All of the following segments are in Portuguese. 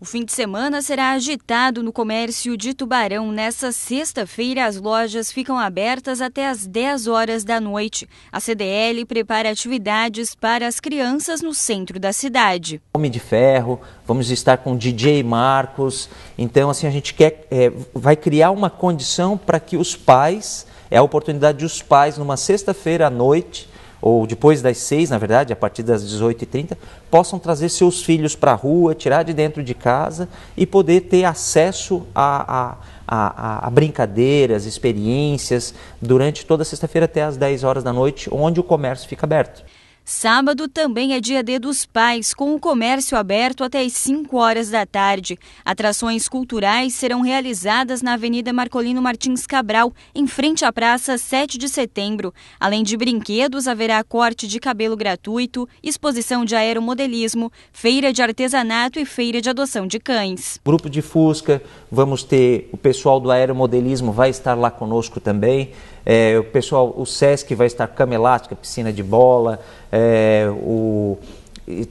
O fim de semana será agitado no comércio de Tubarão. Nessa sexta-feira, as lojas ficam abertas até às 10 horas da noite. A CDL prepara atividades para as crianças no centro da cidade. Homem de Ferro, vamos estar com DJ Marcos. Então, assim, a gente quer, é, vai criar uma condição para que os pais, é a oportunidade dos pais, numa sexta-feira à noite, ou depois das seis, na verdade, a partir das 18h30, possam trazer seus filhos para a rua, tirar de dentro de casa e poder ter acesso a, a, a, a brincadeiras, experiências durante toda sexta-feira até as 10 horas da noite, onde o comércio fica aberto. Sábado também é dia D dos pais, com o comércio aberto até as 5 horas da tarde. Atrações culturais serão realizadas na Avenida Marcolino Martins Cabral, em frente à Praça 7 de Setembro. Além de brinquedos, haverá corte de cabelo gratuito, exposição de aeromodelismo, feira de artesanato e feira de adoção de cães. Grupo de Fusca, vamos ter o pessoal do aeromodelismo vai estar lá conosco também. É, o pessoal, o SESC vai estar cama elástica, piscina de bola, é, o,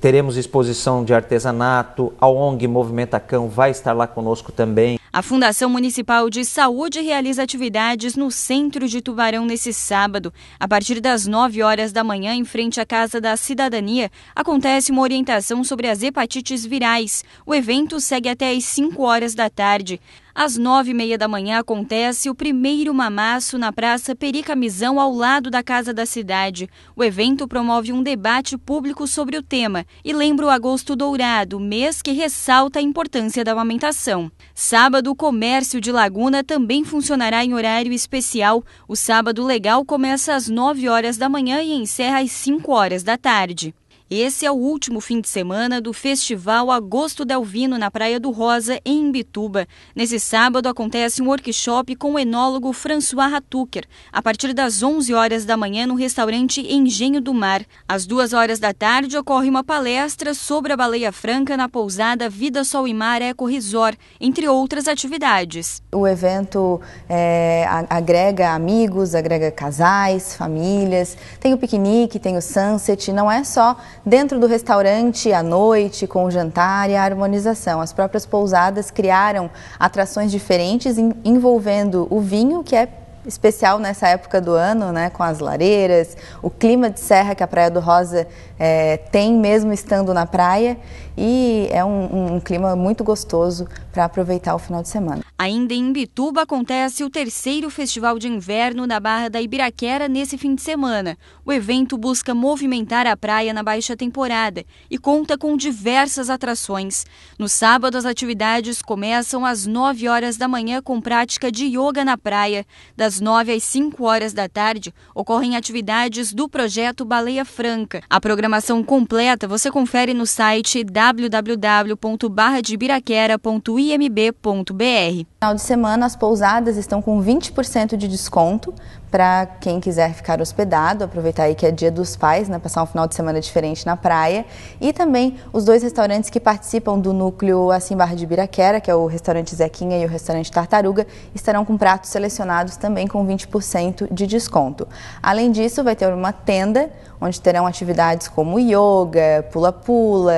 teremos exposição de artesanato, a ONG Movimenta Cão vai estar lá conosco também. A Fundação Municipal de Saúde realiza atividades no centro de Tubarão nesse sábado. A partir das 9 horas da manhã, em frente à Casa da Cidadania, acontece uma orientação sobre as hepatites virais. O evento segue até às 5 horas da tarde. Às nove e meia da manhã acontece o primeiro mamaço na Praça Pericamisão, ao lado da Casa da Cidade. O evento promove um debate público sobre o tema e lembra o Agosto Dourado, mês que ressalta a importância da amamentação. Sábado, o comércio de Laguna também funcionará em horário especial. O Sábado Legal começa às nove horas da manhã e encerra às cinco horas da tarde. Esse é o último fim de semana do Festival Agosto Delvino na Praia do Rosa, em Bituba. Nesse sábado acontece um workshop com o enólogo François Ratucker, a partir das 11 horas da manhã no restaurante Engenho do Mar. Às 2 horas da tarde ocorre uma palestra sobre a baleia franca na pousada Vida Sol e Mar Eco Resort, entre outras atividades. O evento é, agrega amigos, agrega casais, famílias, tem o piquenique, tem o sunset, não é só dentro do restaurante à noite, com o jantar e a harmonização. As próprias pousadas criaram atrações diferentes envolvendo o vinho, que é especial nessa época do ano, né, com as lareiras, o clima de serra que a Praia do Rosa é, tem mesmo estando na praia e é um, um clima muito gostoso para aproveitar o final de semana. Ainda em Bituba acontece o terceiro Festival de Inverno na Barra da Ibiraquera nesse fim de semana. O evento busca movimentar a praia na baixa temporada e conta com diversas atrações. No sábado, as atividades começam às 9 horas da manhã com prática de yoga na praia, das das 9 às 5 horas da tarde, ocorrem atividades do projeto Baleia Franca. A programação completa você confere no site www.barradebiraquera.imb.br. No final de semana, as pousadas estão com 20% de desconto para quem quiser ficar hospedado, aproveitar aí que é dia dos pais, né, passar um final de semana diferente na praia. E também os dois restaurantes que participam do núcleo Assim Barra de Biraquera, que é o restaurante Zequinha e o restaurante Tartaruga, estarão com pratos selecionados também com 20% de desconto. Além disso, vai ter uma tenda onde terão atividades como yoga, pula-pula,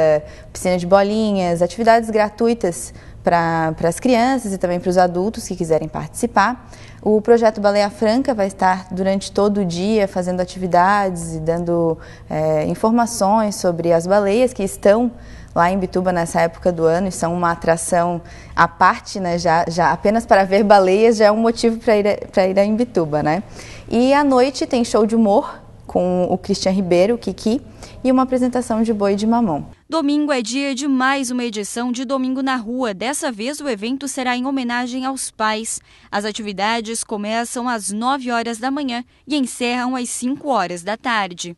piscina de bolinhas, atividades gratuitas para as crianças e também para os adultos que quiserem participar. O projeto Baleia Franca vai estar durante todo o dia fazendo atividades e dando é, informações sobre as baleias que estão lá em Bituba nessa época do ano e são uma atração à parte, né? Já, já apenas para ver baleias já é um motivo para ir para ir a Imbituba, né? E à noite tem show de humor com o Cristian Ribeiro, o Kiki, e uma apresentação de boi de mamão. Domingo é dia de mais uma edição de Domingo na Rua. Dessa vez, o evento será em homenagem aos pais. As atividades começam às 9 horas da manhã e encerram às 5 horas da tarde.